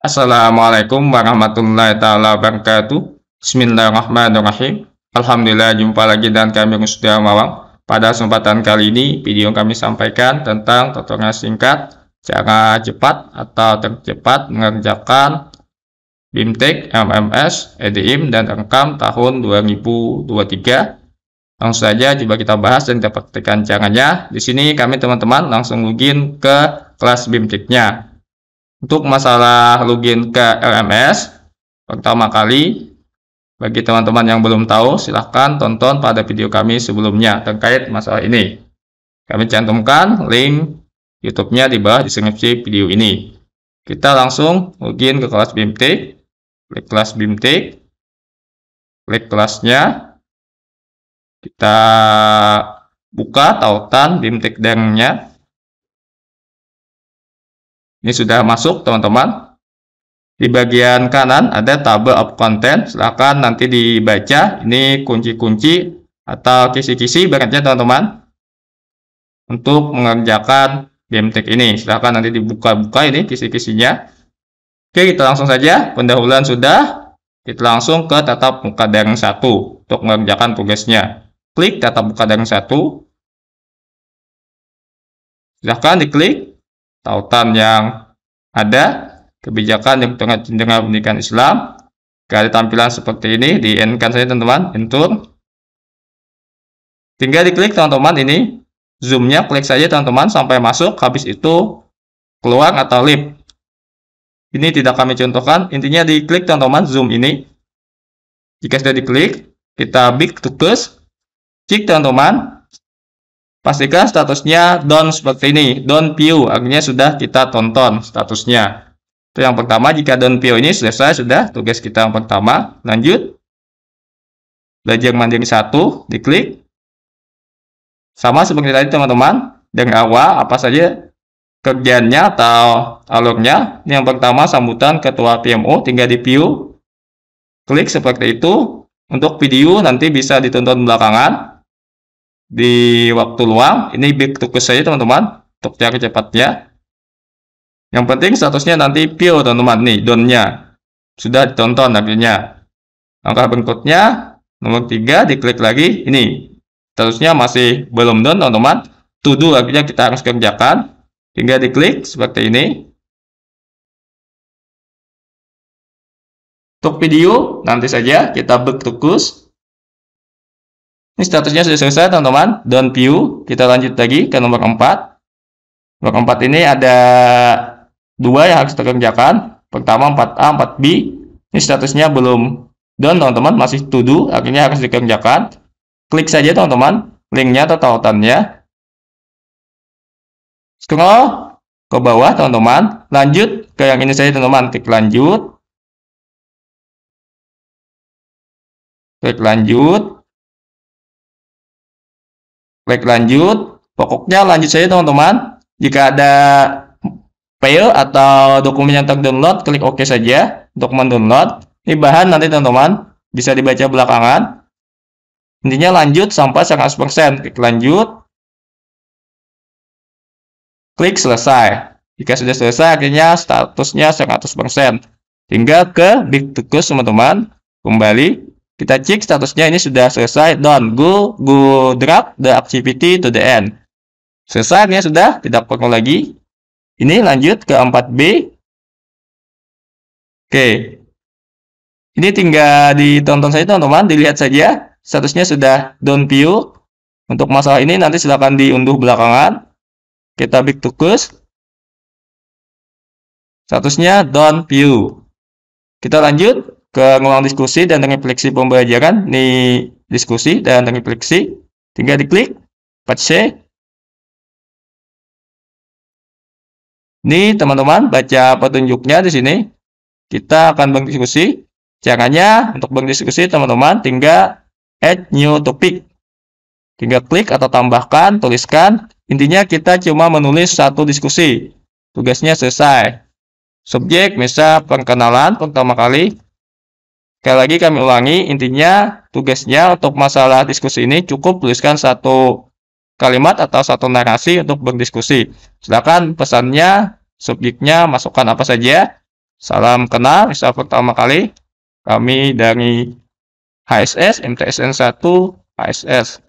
Assalamualaikum warahmatullahi taala wabarakatuh. Bismillahirrahmanirrahim. Alhamdulillah jumpa lagi dan kami sudah Mawang. Pada kesempatan kali ini video kami sampaikan tentang tutorial singkat cara cepat atau tercepat mengerjakan BIMTEK, MMS, EDIM, dan Rekam tahun 2023. Langsung saja coba kita bahas dan kita praktikkan caranya. Di sini kami teman-teman langsung login ke kelas BIMTEK-nya. Untuk masalah login ke LMS, pertama kali bagi teman-teman yang belum tahu, silahkan tonton pada video kami sebelumnya terkait masalah ini. Kami cantumkan link YouTube-nya di bawah deskripsi video ini. Kita langsung login ke kelas BIMTEK, klik kelas BIMTEK, klik kelasnya, kita buka tautan BIMTEK Dengnya, ini sudah masuk teman-teman. Di bagian kanan ada tabel of content. Silahkan nanti dibaca. Ini kunci-kunci atau kisi-kisi beratnya teman-teman. Untuk mengerjakan tech ini. Silahkan nanti dibuka-buka ini kisi-kisinya. Oke, kita langsung saja. Pendahuluan sudah. Kita langsung ke tatap muka daring 1 untuk mengerjakan tugasnya. Klik tatap muka daring 1. Silahkan diklik tautan yang ada, kebijakan yang tengah jenjang pendidikan Islam. Kali tampilan seperti ini, di kan saja teman-teman, enter. Tinggal diklik teman-teman ini, zoomnya klik saja teman-teman sampai masuk, habis itu keluar atau leave. Ini tidak kami contohkan, intinya diklik teman-teman zoom ini. Jika sudah diklik, kita big to close. Cek teman-teman, pastikan statusnya down seperti ini down view artinya sudah kita tonton statusnya itu yang pertama jika down view ini selesai sudah tugas kita yang pertama lanjut belajar mandiri satu diklik sama seperti tadi teman-teman dengan awal apa saja kerjanya atau alurnya yang pertama sambutan ketua PMO tinggal di view klik seperti itu untuk video nanti bisa ditonton belakangan di waktu luang. Ini big tugas saya teman-teman untuk cari cepatnya. Yang penting statusnya nanti pure teman-teman nih donnya sudah ditonton akhirnya. Langkah berikutnya nomor 3 diklik lagi ini statusnya masih belum don teman-teman. To do akhirnya kita harus kerjakan hingga diklik seperti ini. Untuk video, nanti saja kita bertukus ini statusnya sudah selesai teman-teman. Down view. Kita lanjut lagi ke nomor 4. Nomor 4 ini ada dua yang harus dikerjakan. Pertama 4A, 4B. Ini statusnya belum down teman-teman. Masih to do. Akhirnya harus dikerjakan. Klik saja teman-teman. Linknya atau tautannya. Scroll ke bawah teman-teman. Lanjut ke yang ini saja teman-teman. Klik lanjut. Klik lanjut. Klik lanjut. Pokoknya lanjut saja teman-teman. Jika ada file atau dokumen yang terdownload, klik OK saja untuk mendownload. Ini bahan nanti teman-teman bisa dibaca belakangan. Intinya lanjut sampai 100%. Klik lanjut. Klik selesai. Jika sudah selesai, akhirnya statusnya 100%. Tinggal ke Dictecus teman-teman. Kembali kita cek statusnya ini sudah selesai. Done. Go, go drag the activity to the end. Selesai ini sudah. Tidak perlu lagi. Ini lanjut ke 4B. Oke. Ini tinggal ditonton saja teman-teman. Dilihat saja. Statusnya sudah done view. Untuk masalah ini nanti silakan diunduh belakangan. Kita big tukus. Statusnya done view. Kita lanjut ke ruang diskusi dan refleksi pembelajaran di diskusi dan refleksi. Tinggal diklik, pc Nih Ini teman-teman baca petunjuknya di sini. Kita akan berdiskusi. Caranya untuk berdiskusi teman-teman tinggal add new topic. Tinggal klik atau tambahkan, tuliskan. Intinya kita cuma menulis satu diskusi. Tugasnya selesai. Subjek misal perkenalan pertama kali, Sekali lagi kami ulangi, intinya tugasnya untuk masalah diskusi ini cukup tuliskan satu kalimat atau satu narasi untuk berdiskusi. Silakan pesannya, subjeknya, masukkan apa saja. Salam kenal, misal pertama kali kami dari HSS, MTSN 1, HSS.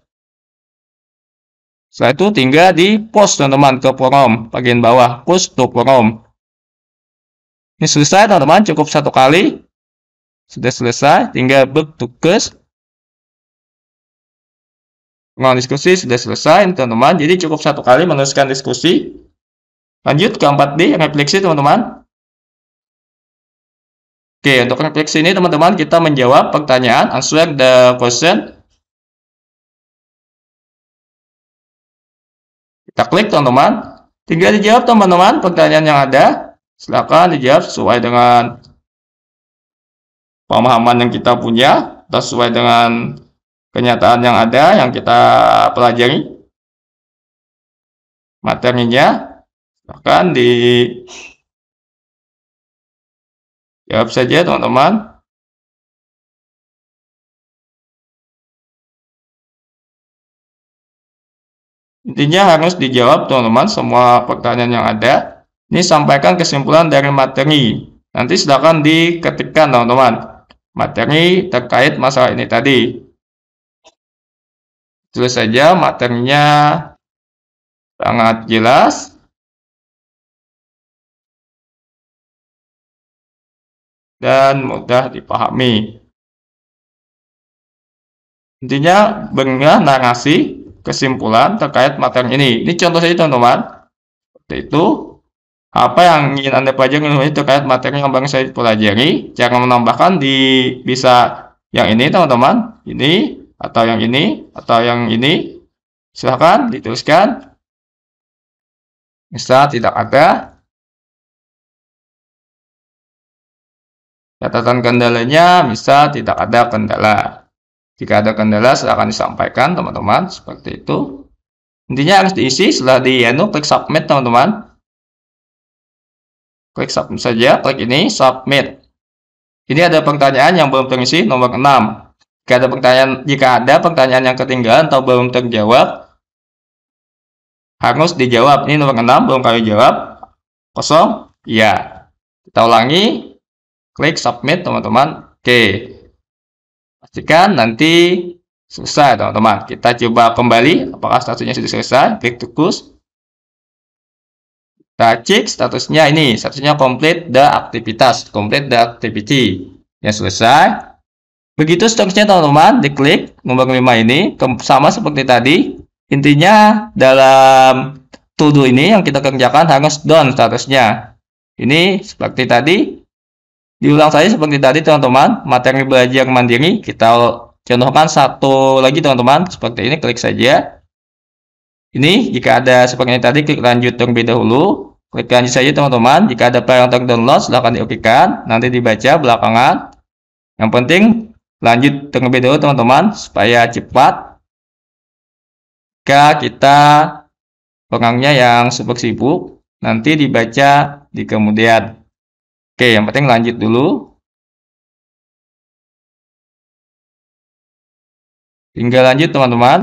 Setelah itu tinggal di post teman-teman ke forum, bagian bawah, post to forum. Ini selesai teman-teman, cukup satu kali. Sudah selesai, tinggal book tugas. diskusi sudah selesai, teman-teman. Jadi cukup satu kali menuliskan diskusi. Lanjut ke 4D, refleksi, teman-teman. Oke, untuk refleksi ini, teman-teman, kita menjawab pertanyaan, answer the question, Kita klik teman-teman. Tinggal dijawab teman-teman pertanyaan yang ada. Silahkan dijawab sesuai dengan pemahaman yang kita punya sesuai dengan kenyataan yang ada yang kita pelajari materinya akan di jawab saja teman-teman intinya harus dijawab teman-teman semua pertanyaan yang ada ini sampaikan kesimpulan dari materi nanti silakan diketikkan teman-teman materi terkait masalah ini tadi. Tulis saja materinya sangat jelas. dan mudah dipahami. Intinya bengah narasi kesimpulan terkait materi ini. Ini contoh saja teman-teman. Seperti itu apa yang ingin Anda pelajari menulis terkait materi yang saya pelajari. Cara menambahkan di bisa yang ini teman-teman, ini atau yang ini atau yang ini. Silahkan dituliskan. Bisa tidak ada. Catatan kendalanya bisa tidak ada kendala. Jika ada kendala silahkan disampaikan teman-teman seperti itu. Intinya harus diisi setelah di anu klik submit teman-teman. Klik submit saja, klik ini, submit. Ini ada pertanyaan yang belum terisi, nomor 6. Jika ada pertanyaan, jika ada pertanyaan yang ketinggalan atau belum terjawab, harus dijawab. Ini nomor 6, belum kami jawab. Kosong, ya. Kita ulangi, klik submit, teman-teman. Oke. Pastikan nanti selesai, teman-teman. Kita coba kembali, apakah statusnya sudah selesai. Klik tukus, kita cek statusnya ini, statusnya complete the aktivitas, complete the activity. Ya selesai. Begitu statusnya teman-teman, diklik nomor 5 ini sama seperti tadi. Intinya dalam to ini yang kita kerjakan harus down statusnya. Ini seperti tadi diulang saja seperti tadi teman-teman materi belajar mandiri kita contohkan satu lagi teman-teman seperti ini klik saja ini jika ada seperti tadi klik lanjut terlebih dahulu Klik lanjut saja teman-teman. Jika ada file yang terdownload, silahkan diopikan. Nanti dibaca belakangan. Yang penting lanjut terlebih dahulu teman-teman supaya cepat. Jika kita pengangnya yang sibuk sibuk, nanti dibaca di kemudian. Oke, yang penting lanjut dulu. Tinggal lanjut teman-teman.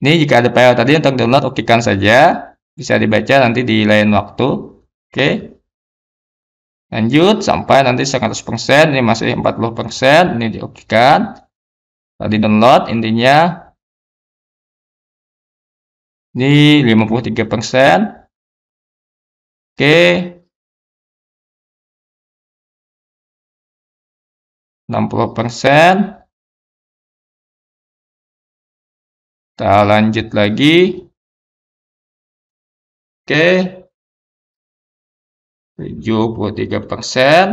Ini jika ada file tadi untuk download, kan saja bisa dibaca nanti di lain waktu oke okay. lanjut sampai nanti 100% ini masih 40% ini diokikan tadi download intinya ini 53% oke okay. persen Kita lanjut lagi. Oke. 73 persen.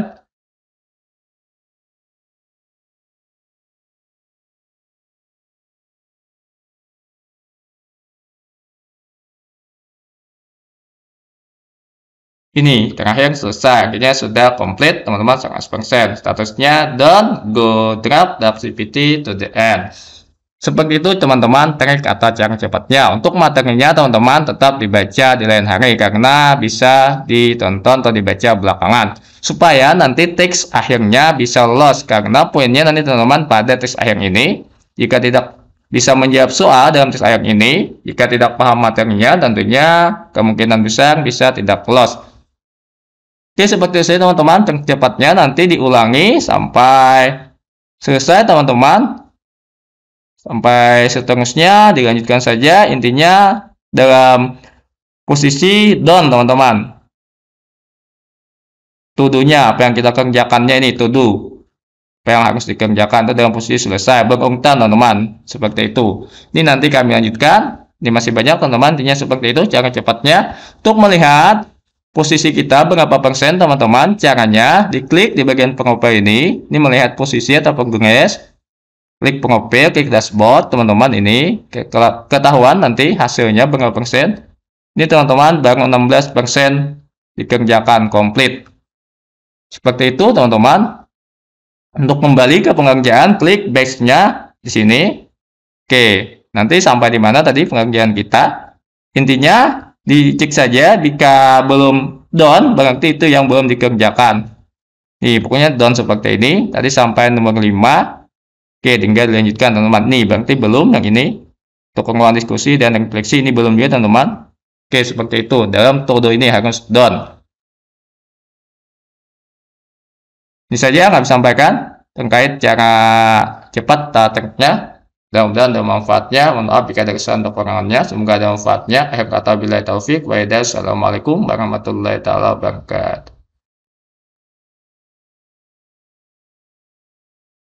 Ini terakhir selesai, artinya sudah komplit teman-teman 100%. Statusnya done, go drop the to the end. Seperti itu teman-teman trik atau cara cepatnya. Untuk materinya teman-teman tetap dibaca di lain hari karena bisa ditonton atau dibaca belakangan. Supaya nanti teks akhirnya bisa lolos karena poinnya nanti teman-teman pada teks akhir ini. Jika tidak bisa menjawab soal dalam teks akhir ini. Jika tidak paham materinya, tentunya kemungkinan besar bisa tidak lolos. Oke, seperti itu teman-teman, cepatnya nanti diulangi sampai selesai teman-teman sampai seterusnya dilanjutkan saja intinya dalam posisi down teman-teman tuduhnya apa yang kita kerjakannya ini tuduh, apa yang harus dikerjakan itu dalam posisi selesai berurutan teman-teman seperti itu ini nanti kami lanjutkan ini masih banyak teman-teman intinya seperti itu cara cepatnya untuk melihat posisi kita berapa persen teman-teman caranya diklik di bagian pengoper ini ini melihat posisi atau progres klik profil, klik dashboard, teman-teman ini ketahuan nanti hasilnya berapa persen. Ini teman-teman baru 16 persen dikerjakan komplit. Seperti itu teman-teman. Untuk kembali ke pengerjaan, klik base nya di sini. Oke, nanti sampai di mana tadi pengerjaan kita. Intinya dicek saja jika belum down berarti itu yang belum dikerjakan. Nih, pokoknya down seperti ini. Tadi sampai nomor 5 Oke, tinggal dilanjutkan teman-teman. Nih, berarti belum yang ini. Untuk pengelolaan diskusi dan refleksi ini belum dia ya, teman-teman. Oke, seperti itu. Dalam todo ini harus done. Ini saja kami sampaikan terkait cara cepat tateknya. Mudah-mudahan ada manfaatnya. Mohon maaf jika ada kesalahan atau kekurangannya. Semoga ada manfaatnya. Akhir kata bila taufiq. Waidah. Assalamualaikum warahmatullahi wabarakatuh.